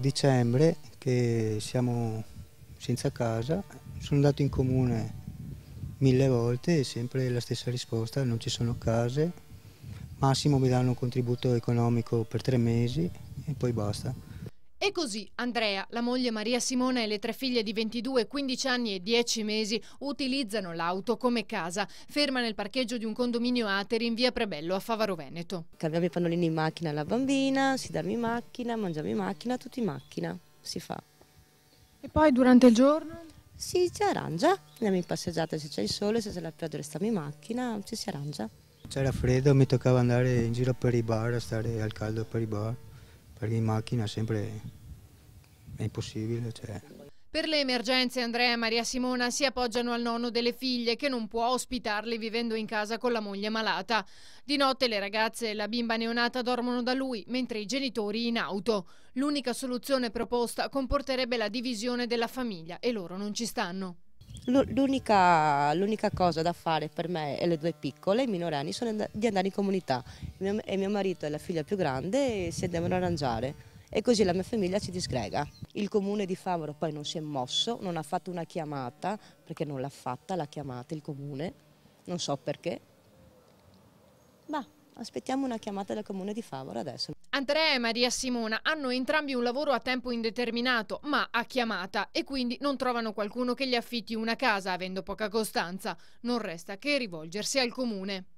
dicembre che siamo senza casa, sono andato in comune mille volte e sempre la stessa risposta, non ci sono case, massimo mi danno un contributo economico per tre mesi e poi basta. E così Andrea, la moglie Maria Simona e le tre figlie di 22, 15 anni e 10 mesi utilizzano l'auto come casa, ferma nel parcheggio di un condominio Ateri in via Prebello a Favaro Veneto. Cambiamo i pannolini in macchina alla bambina, si dorme in macchina, mangiamo in macchina, tutti in macchina, si fa. E poi durante il giorno? Si, si arrangia, andiamo in passeggiata se c'è il sole, se c'è la pioggia restiamo in macchina, ci si arrangia. C'era freddo, mi toccava andare in giro per i bar, stare al caldo per i bar, perché in macchina sempre è impossibile. Cioè. Per le emergenze Andrea e Maria Simona si appoggiano al nonno delle figlie che non può ospitarli vivendo in casa con la moglie malata. Di notte le ragazze e la bimba neonata dormono da lui mentre i genitori in auto. L'unica soluzione proposta comporterebbe la divisione della famiglia e loro non ci stanno. L'unica, cosa da fare per me e le due piccole, i minorenni, sono di andare in comunità. E mio marito e la figlia più grande si devono arrangiare e così la mia famiglia si disgrega. Il comune di Favaro poi non si è mosso, non ha fatto una chiamata, perché non l'ha fatta, la chiamata il comune, non so perché. Ma aspettiamo una chiamata dal comune di Favaro adesso. Andrea e Maria Simona hanno entrambi un lavoro a tempo indeterminato, ma a chiamata, e quindi non trovano qualcuno che gli affitti una casa, avendo poca costanza. Non resta che rivolgersi al comune.